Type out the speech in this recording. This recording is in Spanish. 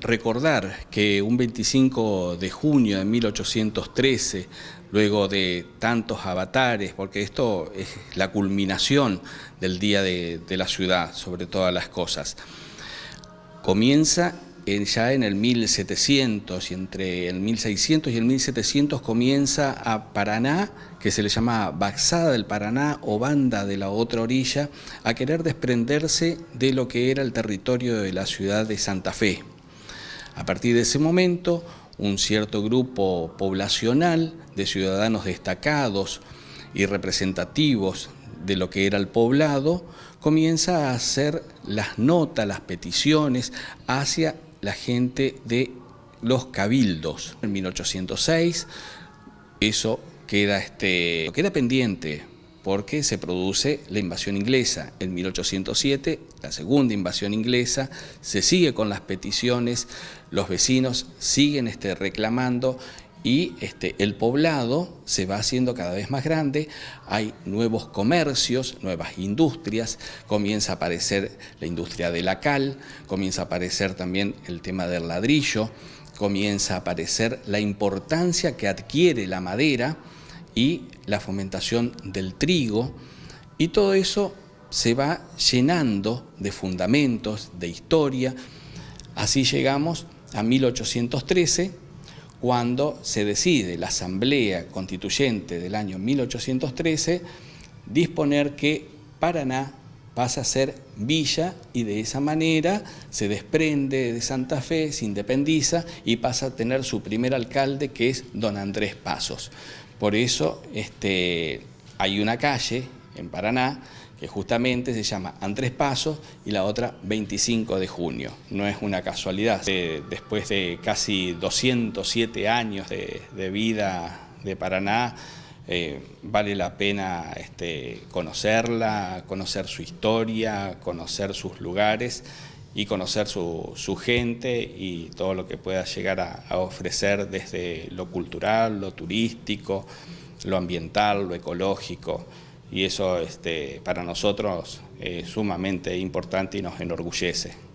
Recordar que un 25 de junio de 1813, luego de tantos avatares, porque esto es la culminación del Día de, la Ciudad, sobre todas las cosas, comienza ya en el 1700 y entre el 1600 y el 1700 comienza a Paraná, que se le llama Baxada del Paraná o Banda de la otra orilla, a querer desprenderse de lo que era el territorio de la ciudad de Santa Fe. A partir de ese momento, un cierto grupo poblacional de ciudadanos destacados y representativos de lo que era el poblado, comienza a hacer las notas, las peticiones hacia la gente de los cabildos. En 1806 eso queda, este, queda pendiente porque se produce la invasión inglesa en 1807, la segunda invasión inglesa, se sigue con las peticiones, los vecinos siguen este, reclamando y este, el poblado se va haciendo cada vez más grande, hay nuevos comercios, nuevas industrias, comienza a aparecer la industria de la cal, comienza a aparecer también el tema del ladrillo, comienza a aparecer la importancia que adquiere la madera, y la fomentación del trigo, y todo eso se va llenando de fundamentos, de historia. Así llegamos a 1813, cuando se decide la Asamblea Constituyente del año 1813 disponer que Paraná pasa a ser villa y de esa manera se desprende de Santa Fe, se independiza y pasa a tener su primer alcalde que es don Andrés Pasos. Por eso este, hay una calle en Paraná que justamente se llama Andrés Pasos y la otra 25 de junio. No es una casualidad. Eh, después de casi 207 años de, vida de Paraná, eh, vale la pena este, conocerla, conocer su historia, conocer sus lugares y conocer su, su, gente y todo lo que pueda llegar a, ofrecer desde lo cultural, lo turístico, lo ambiental, lo ecológico. Y eso este, para nosotros es sumamente importante y nos enorgullece.